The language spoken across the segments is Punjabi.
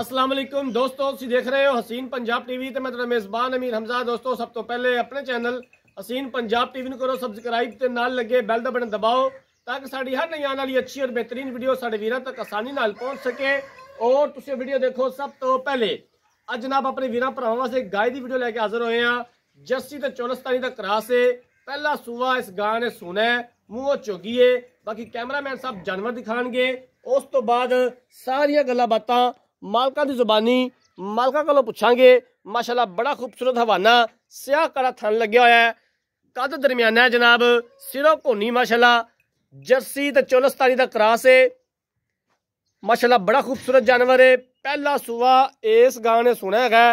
ਅਸਲਾਮ ਦੋਸਤੋ ਤੁਸੀਂ ਦੇਖ ਰਹੇ ਹੋ ਹਸੀਨ ਪੰਜਾਬ ਟੀਵੀ ਤੇ ਮੈਂ ਤੁਹਾਡਾ ਮੇਜ਼ਬਾਨ ਅਮੀਰ ਹਮਜ਼ਾ ਦੋਸਤੋ ਸਭ ਤੋਂ ਪਹਿਲੇ ਆਪਣੇ ਚੈਨਲ ਹਸੀਨ ਪੰਜਾਬ ਟੀਵੀ ਨੂੰ ਕਰੋ ਸਬਸਕ੍ਰਾਈਬ ਤੇ ਨਾਲ ਲੱਗੇ ਬੈਲ ਦਾ ਬਟਨ ਦਬਾਓ ਤਾਂ ਕਿ ਸਾਡੀ ਹਰ ਨਈ ਆਉਣ ਵਾਲੀ ਅੱਛੀ ਔਰ ਬਿਹਤਰੀਨ ਵੀਡੀਓ ਸਾਡੇ ਵੀਰਾਂ ਤੱਕ ਆਸਾਨੀ ਨਾਲ ਪਹੁੰਚ ਸਕੇ ਔਰ ਤੁਸੀਂ ਵੀਡੀਓ ਦੇਖੋ ਸਭ ਤੋਂ ਪਹਿਲੇ ਅੱਜ ਜਨਾਬ ਆਪਣੇ ਵੀਰਾਂ ਭਰਾਵਾਂ ਵਾਸਤੇ ਗਾਇ ਦੀ ਵੀਡੀਓ ਲੈ ਕੇ ਹਾਜ਼ਰ ਹੋਏ ਆ ਜੱਸੀ ਤੇ ਚੋਲਸਤਾਨੀ ਦਾ ਕਰਾਸ ਹੈ ਪਹਿਲਾ ਸੂਆ ਇਸ ਗਾਂ ਨੇ ਸੁਣਾ ਮੂੰਹੋਂ ਚੋਗੀਏ ਬਾਕੀ ਕੈਮਰਾਮੈਨ ਸਾਹਿਬ ਜਾਨਵਰ ਦਿਖਾਣਗੇ ਉਸ ਤੋਂ ਬਾਅਦ ਸਾਰੀਆਂ ਗੱਲਾਂ ਬਾਤਾਂ मालका की जुबानी मालका को पुछा माशाला बड़ा खूबसूरत हवाना सिया कला थन लगे हुआ है कद दरम्याना जनाब सिरों घोनी माशाला जरसी तो चौलस्तारी का क्रास है माशाला बड़ा खूबसूरत जानवर है पहला सूह इस गां ने सुने है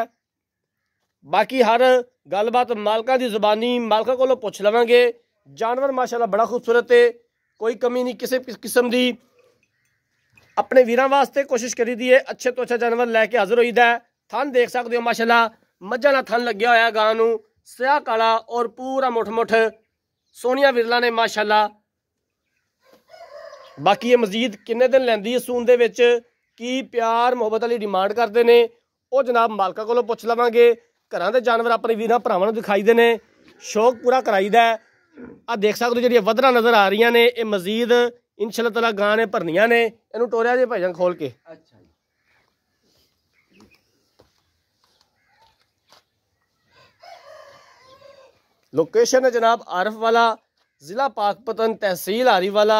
बाकी हर गलबात मालका की जुबानी मालका को पुछ लवेंगे जानवर माशाला बड़ा खूबसूरत है कोई कमी नहीं किसी किस्म की ਆਪਣੇ ਵੀਰਾਂ ਵਾਸਤੇ ਕੋਸ਼ਿਸ਼ ਕਰੀ ਦੀਏ ਅੱਛੇ ਤੋਂ ਅੱਛਾ ਜਾਨਵਰ ਲੈ ਕੇ ਹਾਜ਼ਰ ਹੋਈਦਾ ਥਣ ਦੇਖ ਸਕਦੇ ਹੋ ਮਾਸ਼ਾਅੱਲਾ ਮੱਝਾਂ ਦਾ ਥਣ ਲੱਗਿਆ ਹੋਇਆ ਗਾਂ ਨੂੰ ਸਿਆਹ ਕਾਲਾ ਔਰ ਪੂਰਾ ਮੁੱਠ-ਮੁੱਠ ਸੋਨੀਆ ਵਿਰਲਾ ਨੇ ਮਾਸ਼ਾਅੱਲਾ ਬਾਕੀ ਇਹ ਮਜ਼ੀਦ ਕਿੰਨੇ ਦਿਨ ਲੈਂਦੀ ਹੈ ਸੂਨ ਦੇ ਵਿੱਚ ਕੀ ਪਿਆਰ ਮੁਹੱਬਤ ਵਾਲੀ ਡਿਮਾਂਡ ਕਰਦੇ ਨੇ ਉਹ ਜਨਾਬ ਮਾਲਕਾ ਕੋਲੋਂ ਪੁੱਛ ਲਵਾਂਗੇ ਘਰਾਂ ਦੇ ਜਾਨਵਰ ਆਪਣੇ ਵੀਰਾਂ ਭਰਾਵਾਂ ਨੂੰ ਦਿਖਾਈਦੇ ਨੇ ਸ਼ੌਕ ਪੂਰਾ ਕਰਾਈਦਾ ਆ ਦੇਖ ਸਕਦੇ ਹੋ ਜਿਹੜੀਆਂ ਵਧਰਾ ਨਜ਼ਰ ਆ ਰਹੀਆਂ ਨੇ ਇਹ ਮਜ਼ੀਦ इनशाला तला गां ने भरनिया ने इन टोरिया जे भाई खोल के लोकेशन है जनाब आरफ वाला जिला पाकपतन तहसील आरी वाला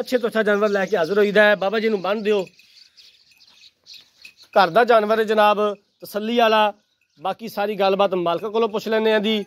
ਅੱਛੇ ਤੋਂ ਅੱਛਾ ਜਾਨਵਰ ਲੈ ਕੇ ਹਾਜ਼ਰ ਹੋਈਦਾ ਹੈ ਬਾਬਾ ਜੀ ਨੂੰ ਬੰਨ ਦਿਓ ਘਰ ਦਾ ਜਾਨਵਰ ਹੈ ਜਨਾਬ ਤਸੱਲੀ ਵਾਲਾ ਬਾਕੀ ਸਾਰੀ ਗੱਲਬਾਤ ਮਾਲਕਾ ਕੋਲੋਂ ਪੁੱਛ ਲੈਣੇ ਆਂ ਦੀ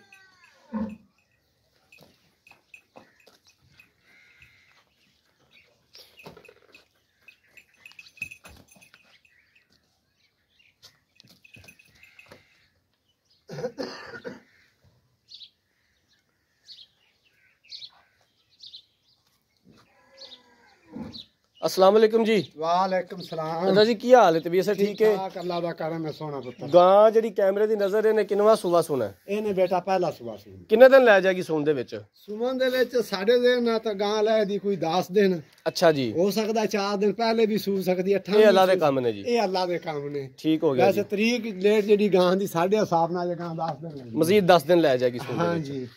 ਅਸਲਾਮ ਅਲੈਕਮ ਜੀ ਵਾਲੇਕਮ ਸਲਾਮ ਅੱਜ ਜੀ ਕੀ ਹਾਲ ਹੈ ਤਬੀਅਤ ਠੀਕ ਹੈ ਠੀਕ ਅੱਲਾਹ ਦਾ ਕਰਮ ਹੈ ਸੋਣਾ ਪੁੱਤਰ ਗਾਂ ਜਿਹੜੀ ਕੈਮਰੇ ਦੀ ਨਜ਼ਰ ਇਹਨੇ ਕਿੰਨਵਾ ਸੂਆ ਸੁਣਾ ਇਹਨੇ ਬੇਟਾ ਪਹਿਲਾ ਸੂਆ ਸੁਣਾ ਕਿੰਨੇ ਦਿਨ ਲੈ ਜਾਗੀ ਸੂਣ ਦੇ ਵਿੱਚ ਸੂਣ ਦੇ ਵਿੱਚ ਸਾਡੇ ਦੇ ਨਾ ਤਾਂ ਗਾਂ ਲੈ ਦੀ ਕੋਈ 10 ਦਿਨ ਅੱਛਾ ਜੀ ਹੋ ਸਕਦਾ 4 ਦਿਨ ਪਹਿਲੇ ਵੀ ਸੂ ਸਕਦੀ 8 ਇਹ ਅੱਲਾ ਦੇ ਕੰਮ ਨੇ ਜੀ ਇਹ ਅੱਲਾ ਦੇ ਕੰਮ ਨੇ ਠੀਕ ਹੋ ਗਿਆ ਵੈਸੇ ਤਰੀਕ ਲੇਟ ਜਿਹੜੀ ਗਾਂ ਦੀ ਸਾਡੇ ਹਿਸਾਬ ਨਾਲ ਇਹ ਗਾਂ 10 ਦਿਨ ਮਜ਼ੀਦ 10 ਦਿਨ ਲੈ ਜਾਏਗੀ ਸੂਣ ਹਾਂ ਜੀ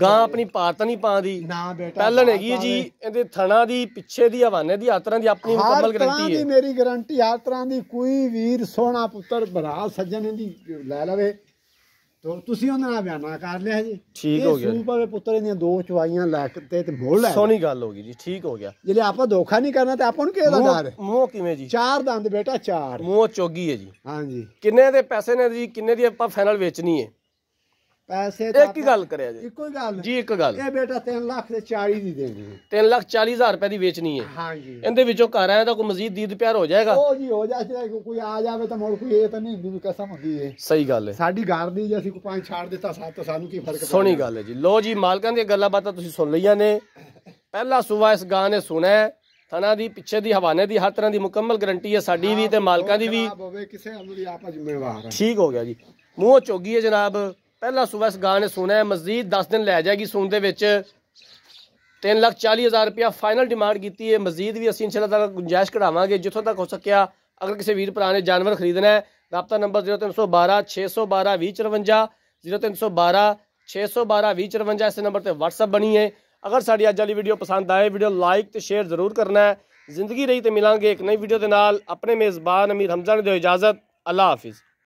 ਗਾਂ ਆਪਣੀ ਪਾਤ ਨਹੀਂ ਪਾਉਂਦੀ ਨਾ ਬੇਟਾ ਪਹਿਲਣ ਹੈਗੀ ਜੀ ਇਹਦੇ ਥਣਾ ਦੀ ਪਿੱਛੇ ਦੀ ਹਵਾਨੇ ਦੀ ਆਤਰਾ ਦੀ ਆਪਣੀ ਮੁਕੰਮਲ ਗਰੰਟੀ ਹੈ ਦੀ ਮੇਰੀ ਗਾਰੰਟੀ ਤਰ੍ਹਾਂ ਦੀ ਕੋਈ ਵੀਰ ਸੋਹਣਾ ਪੁੱਤਰ ਭਰਾ ਸੱਜਣ ਦੀ ਲੈ ਲਵੇ ਤੋ ਤੁਸੀਂ ਉਹਨਾਂ ਨਾਲ ਬਿਆਨਾ ਕਰ ਲਿਆ ਜੀ ਠੀਕ ਹੋ ਗਿਆ ਸੂਪਰ ਪੁੱਤਰ ਇਹਦੀਆਂ ਦੋ ਚਵਾਈਆਂ ਲੈ ਕੇ ਤੇ ਮੋੜ ਲੈ ਸੋਹਣੀ ਗੱਲ ਹੋ ਗਈ ਜੀ ਠੀਕ ਹੋ ਗਿਆ ਜੇ ਆਪਾਂ ਧੋਖਾ ਨਹੀਂ ਕਰਨਾ ਤੇ ਆਪਾਂ ਨੂੰ ਕਿਹਦਾ ਡਰ ਮੂੰਹ ਕਿਵੇਂ ਜੀ ਚਾਰ ਦੰਦ ਬੇਟਾ ਚਾਰ ਮੂੰਹ ਚੋਗੀ ਹੈ ਜੀ ਹਾਂਜੀ ਕਿੰਨੇ ਦੇ ਪੈਸੇ ਨੇ ਜੀ ਕਿੰਨੇ ਦੀ ਆਪਾਂ ਫਾਈਨਲ ਵੇਚਣੀ ਹੈ ਪੈਸੇ ਤਾਂ ਇੱਕ ਹੀ ਗੱਲ ਕਰਿਆ ਜੀ ਇੱਕੋ ਹੀ ਗੱਲ ਜੀ ਇੱਕ ਗੱਲ ਇਹ ਬੇਟਾ 3 ਲੱਖ ਦੇ 40 ਦੀ ਦੇਣੀ 3 ਲੱਖ 40 ਹਜ਼ਾਰ ਰੁਪਏ ਦੀ ਵੇਚਣੀ ਹੈ ਹਾਂ ਜੀ ਇਹਦੇ ਵਿੱਚੋਂ ਘਰ ਆਇਆ ਤਾਂ ਕੋਈ ਮਜ਼ੀਦ ਦੀਦ ਪਿਆਰ ਹੋ ਜਾਏਗਾ ਉਹ ਜੀ ਹੋ ਜਾਏਗਾ ਕੋਈ ਆ ਜਾਵੇ ਤਾਂ ਮੋੜ ਕੋਈ ਇਹ ਤਾਂ ਨਹੀਂ ਹੁੰਦੀ ਵੀ ਕਸਮ ਹੁੰਦੀ ਹੈ ਸਹੀ ਗੱਲ ਹੈ ਸਾਡੀ ਘਰ ਦੀ ਜੇ ਅਸੀਂ ਕੋਈ ਪੰਜ ਛਾੜ ਦਿੱਤਾ ਸਾਥ ਤਾਂ ਸਾਨੂੰ ਕੀ ਫਰਕ ਸੋਹਣੀ ਗੱਲ ਹੈ ਜੀ ਲੋ ਜੀ ਮਾਲਕਾਂ ਦੀਆਂ ਗੱਲਾਂ ਬਾਤਾਂ ਤੁਸੀਂ ਸੁਣ ਲਈਆਂ ਨੇ ਪਹਿਲਾ ਸੂਬਾ ਇਸ ਗਾਂ ਨੇ ਸੁਣਿਆ ਥਣਾ ਦੀ ਪਿੱਛੇ ਦੀ ਹਵਾਨੇ ਦੀ ਹਰ ਤਰ੍ਹਾਂ ਦੀ ਮੁਕੰਮਲ ਗਰੰਟੀ ਹੈ ਸਾਡੀ ਵੀ ਤੇ ਮਾਲਕਾਂ ਦੀ ਵੀ ਠੀਕ ਹੋ ਗਿਆ ਜੀ ਮੂੰਹ ਚੋਗੀ ਹੈ ਜਨਾਬ ਪਹਿਲਾ ਸੂਬਾ ਇਸ ਗਾਂ ਨੇ ਸੁਣਾ ਹੈ ਮਜ਼ੀਦ 10 ਦਿਨ ਲੈ ਜਾਏਗੀ ਸੂਣ ਦੇ ਵਿੱਚ 3 ਲੱਖ 40 ਹਜ਼ਾਰ ਰੁਪਇਆ ਫਾਈਨਲ ਡਿਮਾਂਡ ਕੀਤੀ ਹੈ ਮਜ਼ੀਦ ਵੀ ਅਸੀਂ ਇਨਸ਼ਾਅੱਲਾ ਤਾਲਾ ਗੁੰਜਾਇਸ਼ ਕਢਾਵਾਂਗੇ ਜਿੱਥੋਂ ਤੱਕ ਹੋ ਸਕਿਆ ਅਗਰ ਕਿਸੇ ਵੀਰ ਭਰਾ ਨੇ ਜਾਨਵਰ ਖਰੀਦਣਾ ਹੈ ਰਾਬਤਾ ਨੰਬਰ 0312 612 2054 0312 612 2054 ਇਸ ਨੰਬਰ ਤੇ WhatsApp ਬਣੀ ਹੈ ਅਗਰ ਸਾਡੀ ਅੱਜ ਵਾਲੀ ਵੀਡੀਓ ਪਸੰਦ ਆਏ ਵੀਡੀਓ ਲਾਈਕ ਤੇ ਸ਼ੇਅਰ ਜ਼ਰੂਰ ਕਰਨਾ ਹੈ ਜ਼ਿੰਦਗੀ ਰਹੀ ਤੇ ਮਿਲਾਂਗੇ ਇੱਕ ਨਈ ਵੀਡੀਓ ਦੇ ਨਾਲ ਆਪਣੇ ਮੇਜ਼ਬਾਨ ਅਮੀਰ ਹਮਜ਼ਾ ਨੇ ਦਿਓ ਇਜਾਜ਼ਤ ਅੱਲਾ ਹਾਫਿਜ਼